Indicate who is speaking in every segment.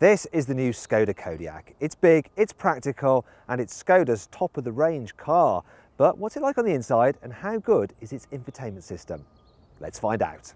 Speaker 1: This is the new Skoda Kodiak. It's big, it's practical, and it's Skoda's top of the range car. But what's it like on the inside, and how good is its infotainment system? Let's find out.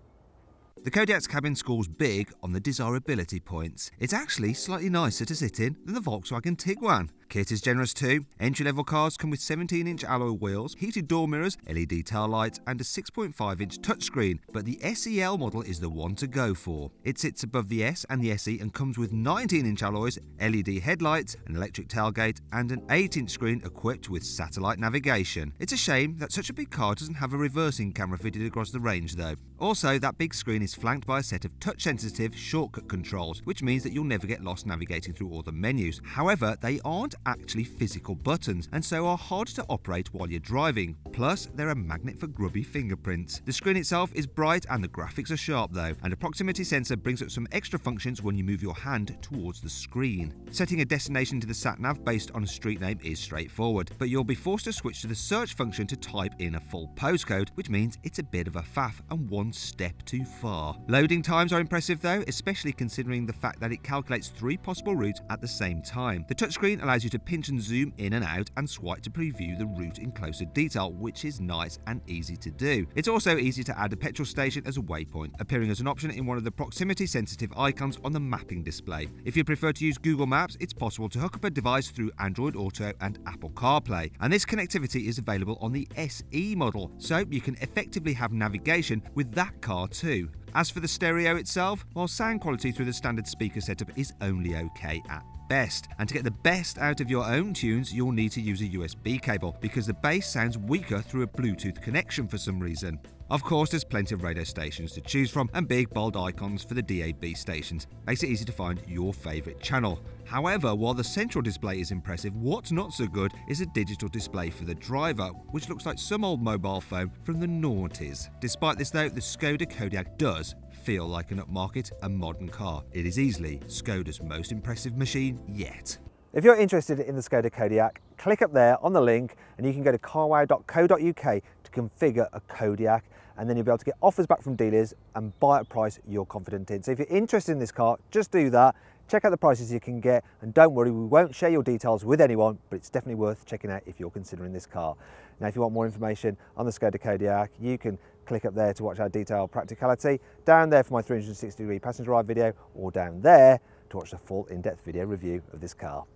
Speaker 1: The Kodiak's cabin scores big on the desirability points. It's actually slightly nicer to sit in than the Volkswagen Tiguan. Kit is generous too. Entry level cars come with 17 inch alloy wheels, heated door mirrors, LED tail lights, and a 6.5 inch touchscreen, but the SEL model is the one to go for. It sits above the S and the SE and comes with 19 inch alloys, LED headlights, an electric tailgate, and an 8 inch screen equipped with satellite navigation. It's a shame that such a big car doesn't have a reversing camera fitted across the range though. Also, that big screen is flanked by a set of touch sensitive shortcut controls, which means that you'll never get lost navigating through all the menus. However, they aren't aren't actually physical buttons and so are hard to operate while you're driving. Plus, they're a magnet for grubby fingerprints. The screen itself is bright and the graphics are sharp though, and a proximity sensor brings up some extra functions when you move your hand towards the screen. Setting a destination to the sat nav based on a street name is straightforward, but you'll be forced to switch to the search function to type in a full postcode, which means it's a bit of a faff and one step too far. Loading times are impressive though, especially considering the fact that it calculates three possible routes at the same time. The touchscreen allows allows you to pinch and zoom in and out and swipe to preview the route in closer detail, which is nice and easy to do. It's also easy to add a petrol station as a waypoint, appearing as an option in one of the proximity sensitive icons on the mapping display. If you prefer to use Google Maps, it's possible to hook up a device through Android Auto and Apple CarPlay, and this connectivity is available on the SE model, so you can effectively have navigation with that car too. As for the stereo itself, while sound quality through the standard speaker setup is only okay at best. And to get the best out of your own tunes, you'll need to use a USB cable because the bass sounds weaker through a Bluetooth connection for some reason. Of course, there's plenty of radio stations to choose from and big bold icons for the DAB stations. Makes it easy to find your favourite channel. However, while the central display is impressive, what's not so good is a digital display for the driver, which looks like some old mobile phone from the noughties. Despite this, though, the Skoda Kodiak does feel like an upmarket and modern car. It is easily Skoda's most impressive machine yet. If you're interested in the Skoda Kodiak, click up there on the link and you can go to carwow.co.uk to configure a Kodiak and then you'll be able to get offers back from dealers and buy at a price you're confident in. So if you're interested in this car, just do that. Check out the prices you can get and don't worry, we won't share your details with anyone, but it's definitely worth checking out if you're considering this car. Now, if you want more information on the Skoda Kodiak, you can click up there to watch our detailed practicality, down there for my 360 degree passenger ride video, or down there to watch the full in-depth video review of this car.